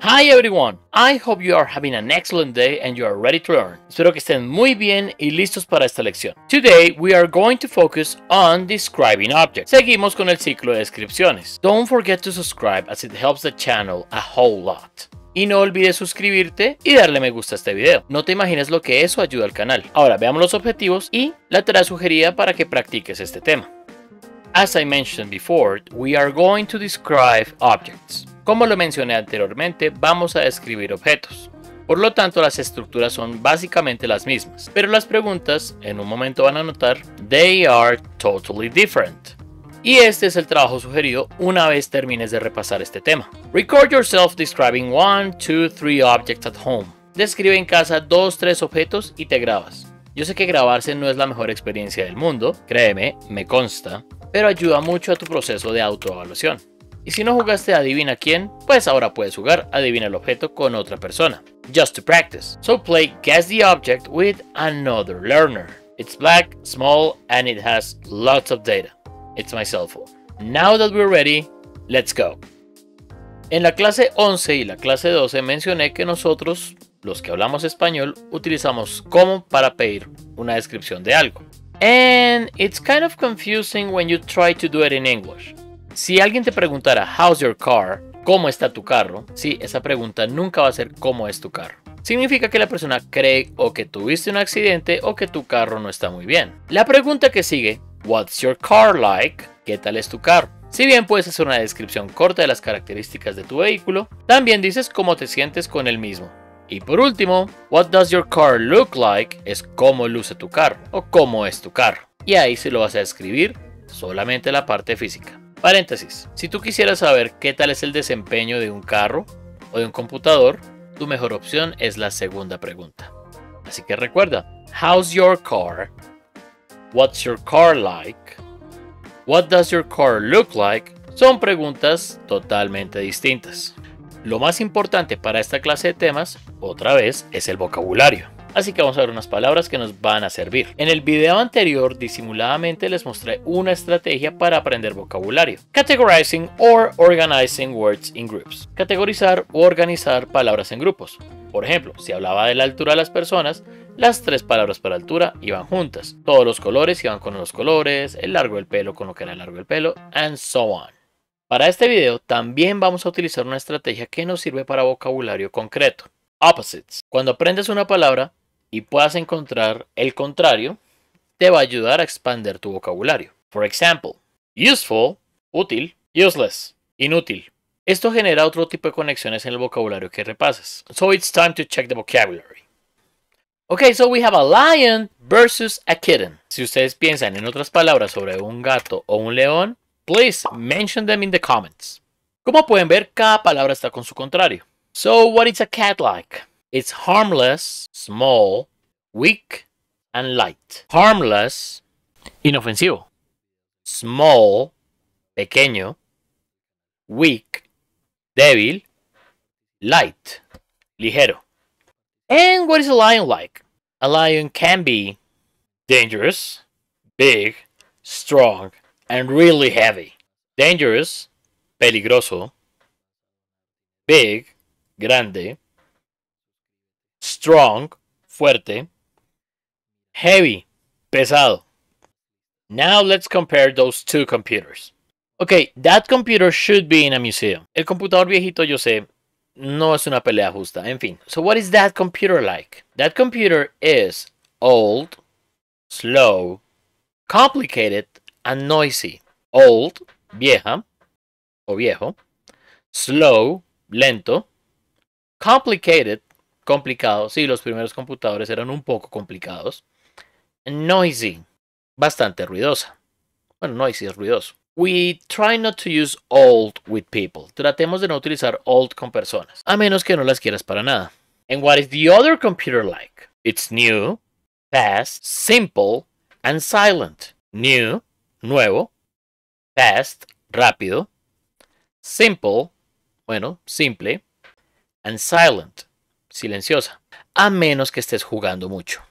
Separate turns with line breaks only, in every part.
Hi everyone, I hope you are having an excellent day and you are ready to learn. Espero que estén muy bien y listos para esta lección. Today we are going to focus on describing objects. Seguimos con el ciclo de descripciones. Don't forget to subscribe as it helps the channel a whole lot. Y no olvides suscribirte y darle me gusta a este video. No te imaginas lo que eso ayuda al canal. Ahora veamos los objetivos y la tarea sugerida para que practiques este tema. As I mentioned before, we are going to describe objects. Como lo mencioné anteriormente, vamos a describir objetos. Por lo tanto, las estructuras son básicamente las mismas, pero las preguntas, en un momento van a notar, they are totally different. Y este es el trabajo sugerido una vez termines de repasar este tema. Record yourself describing one, two, three objects at home. Describe en casa dos, tres objetos y te grabas. Yo sé que grabarse no es la mejor experiencia del mundo, créeme, me consta, pero ayuda mucho a tu proceso de autoevaluación. Y si no jugaste Adivina quién, pues ahora puedes jugar Adivina el objeto con otra persona. Just to practice. So play Guess the Object with another learner. It's black, small, and it has lots of data. It's my cell phone. Now that we're ready, let's go. En la clase 11 y la clase 12 mencioné que nosotros, los que hablamos español, utilizamos como para pedir una descripción de algo. And it's kind of confusing when you try to do it in English. Si alguien te preguntara, how's your car? ¿Cómo está tu carro? Sí, esa pregunta nunca va a ser cómo es tu carro. Significa que la persona cree o que tuviste un accidente o que tu carro no está muy bien. La pregunta que sigue, what's your car like? ¿Qué tal es tu carro? Si bien puedes hacer una descripción corta de las características de tu vehículo, también dices cómo te sientes con el mismo. Y por último, what does your car look like? Es cómo luce tu carro o cómo es tu carro. Y ahí se lo vas a escribir solamente la parte física. Paréntesis, si tú quisieras saber qué tal es el desempeño de un carro o de un computador, tu mejor opción es la segunda pregunta. Así que recuerda, how's your car? What's your car like? What does your car look like? Son preguntas totalmente distintas. Lo más importante para esta clase de temas, otra vez, es el vocabulario así que vamos a ver unas palabras que nos van a servir. En el video anterior, disimuladamente les mostré una estrategia para aprender vocabulario. Categorizing or organizing words in groups. Categorizar o organizar palabras en grupos. Por ejemplo, si hablaba de la altura de las personas, las tres palabras para altura iban juntas. Todos los colores iban con los colores, el largo del pelo con lo que era el largo del pelo, and so on. Para este video también vamos a utilizar una estrategia que nos sirve para vocabulario concreto. Opposites. Cuando aprendes una palabra, y puedas encontrar el contrario, te va a ayudar a expandir tu vocabulario. Por ejemplo, useful, útil, useless, inútil. Esto genera otro tipo de conexiones en el vocabulario que repases. So it's time to check the vocabulary. Ok, so we have a lion versus a kitten. Si ustedes piensan en otras palabras sobre un gato o un león, please mention them in the comments. Como pueden ver, cada palabra está con su contrario. So what is a cat like? It's harmless, small, weak, and light. Harmless, inofensivo. Small, pequeño. Weak, débil. Light, ligero. And what is a lion like? A lion can be dangerous, big, strong, and really heavy. Dangerous, peligroso. Big, grande strong, fuerte, heavy, pesado. Now let's compare those two computers. Okay, that computer should be in a museum. El computador viejito, yo sé, no es una pelea justa. En fin, so what is that computer like? That computer is old, slow, complicated, and noisy. Old, vieja, o viejo. Slow, lento. Complicated, complicado. Sí, los primeros computadores eran un poco complicados. Noisy, bastante ruidosa. Bueno, noisy es ruidoso. We try not to use old with people. Tratemos de no utilizar old con personas, a menos que no las quieras para nada. And what is the other computer like? It's new, fast, simple, and silent. New, nuevo, fast, rápido, simple, bueno, simple, and silent, silenciosa, a menos que estés jugando mucho.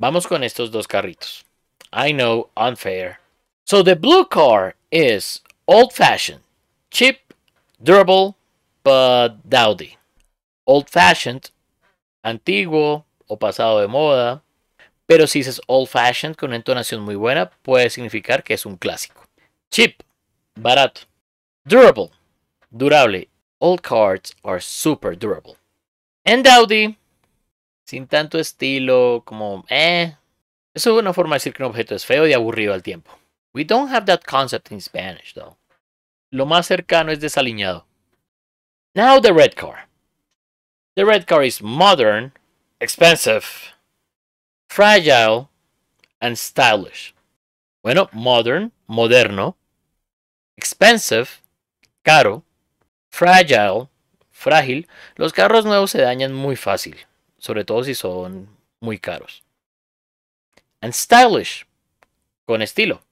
Vamos con estos dos carritos. I know, unfair. So the blue car is old-fashioned, cheap, durable, but dowdy. Old-fashioned, antiguo o pasado de moda, pero si dices old-fashioned con una entonación muy buena, puede significar que es un clásico. Cheap, barato. Durable, durable all cards are super durable. En Dowdy, sin tanto estilo como eh. Eso es una forma de decir que un objeto es feo y aburrido al tiempo. We don't have that concept in Spanish, though. Lo más cercano es desaliñado. Now the red car. The red car is modern, expensive, fragile, and stylish. Bueno, modern, moderno, expensive, caro, fragile, frágil, los carros nuevos se dañan muy fácil, sobre todo si son muy caros. And stylish, con estilo.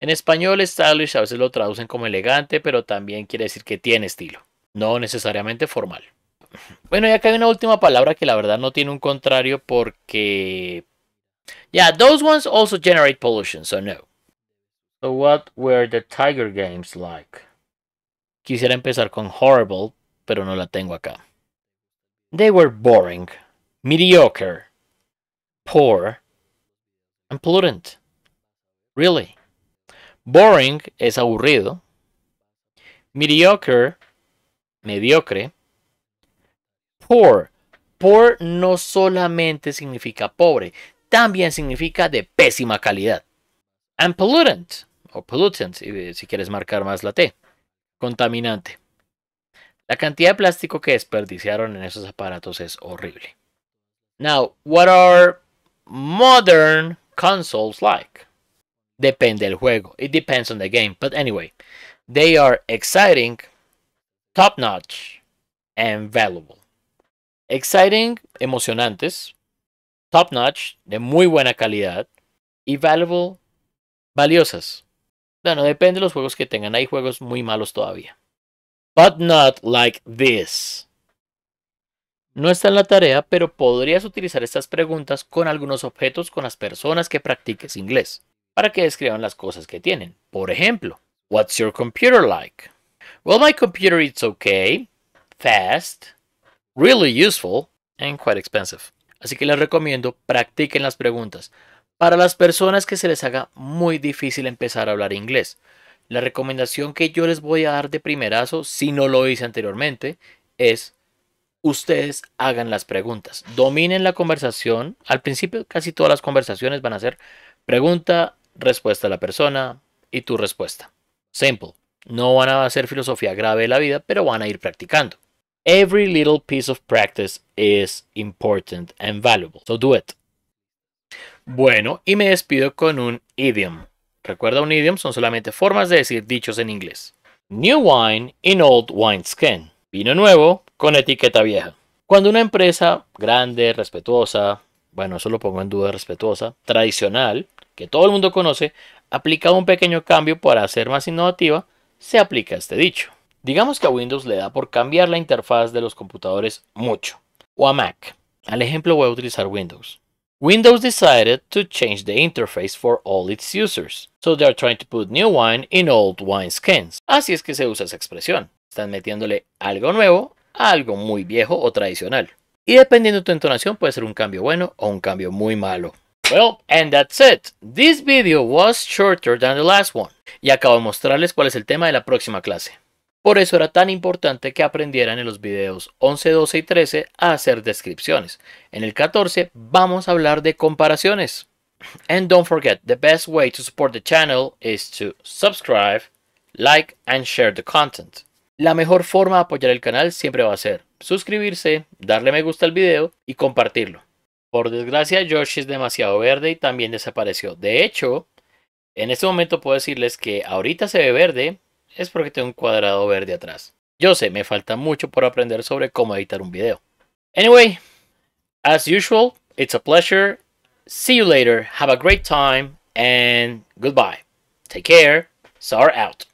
En español, stylish a veces lo traducen como elegante, pero también quiere decir que tiene estilo, no necesariamente formal. Bueno, y acá hay una última palabra que la verdad no tiene un contrario porque... ya. those ones also generate pollution, so no. So what were the Tiger Games like? Quisiera empezar con Horrible, pero no la tengo acá. They were boring, mediocre, poor, and pollutant. Really. Boring es aburrido. Mediocre, mediocre. Poor. Poor no solamente significa pobre, también significa de pésima calidad. And pollutant, o pollutant, si quieres marcar más la T. Contaminante. La cantidad de plástico que desperdiciaron en esos aparatos es horrible. Now, what are modern consoles like? Depende del juego. It depends on the game. But anyway, they are exciting, top notch, and valuable. Exciting, emocionantes. Top notch, de muy buena calidad. Y valuable, valiosas. Bueno, depende de los juegos que tengan. Hay juegos muy malos todavía. But not like this. No está en la tarea, pero podrías utilizar estas preguntas con algunos objetos con las personas que practiques inglés, para que describan las cosas que tienen. Por ejemplo, What's your computer like? Well, my computer it's okay, fast, really useful, and quite expensive. Así que les recomiendo practiquen las preguntas. Para las personas que se les haga muy difícil empezar a hablar inglés, la recomendación que yo les voy a dar de primerazo, si no lo hice anteriormente, es ustedes hagan las preguntas. Dominen la conversación. Al principio casi todas las conversaciones van a ser pregunta, respuesta a la persona y tu respuesta. Simple. No van a hacer filosofía grave de la vida, pero van a ir practicando. Every little piece of practice is important and valuable, so do it. Bueno, y me despido con un idiom. Recuerda, un idiom son solamente formas de decir dichos en inglés. New wine in old wine skin Vino nuevo con etiqueta vieja. Cuando una empresa grande, respetuosa, bueno, eso lo pongo en duda, respetuosa, tradicional, que todo el mundo conoce, aplica un pequeño cambio para ser más innovativa, se aplica este dicho. Digamos que a Windows le da por cambiar la interfaz de los computadores mucho, o a Mac. Al ejemplo voy a utilizar Windows. Windows decided to change the interface for all its users, so they are trying to put new wine in old wine skins. Así es que se usa esa expresión. Están metiéndole algo nuevo a algo muy viejo o tradicional. Y dependiendo de tu entonación puede ser un cambio bueno o un cambio muy malo. Well, and that's it. This video was shorter than the last one. Y acabo de mostrarles cuál es el tema de la próxima clase. Por eso era tan importante que aprendieran en los videos 11, 12 y 13 a hacer descripciones. En el 14 vamos a hablar de comparaciones. And don't forget, the best way to support the channel is to subscribe, like and share the content. La mejor forma de apoyar el canal siempre va a ser suscribirse, darle me gusta al video y compartirlo. Por desgracia, Josh es demasiado verde y también desapareció. De hecho, en este momento puedo decirles que ahorita se ve verde, es porque tengo un cuadrado verde atrás. Yo sé, me falta mucho por aprender sobre cómo editar un video. Anyway, as usual, it's a pleasure. See you later. Have a great time and goodbye. Take care. SAR out.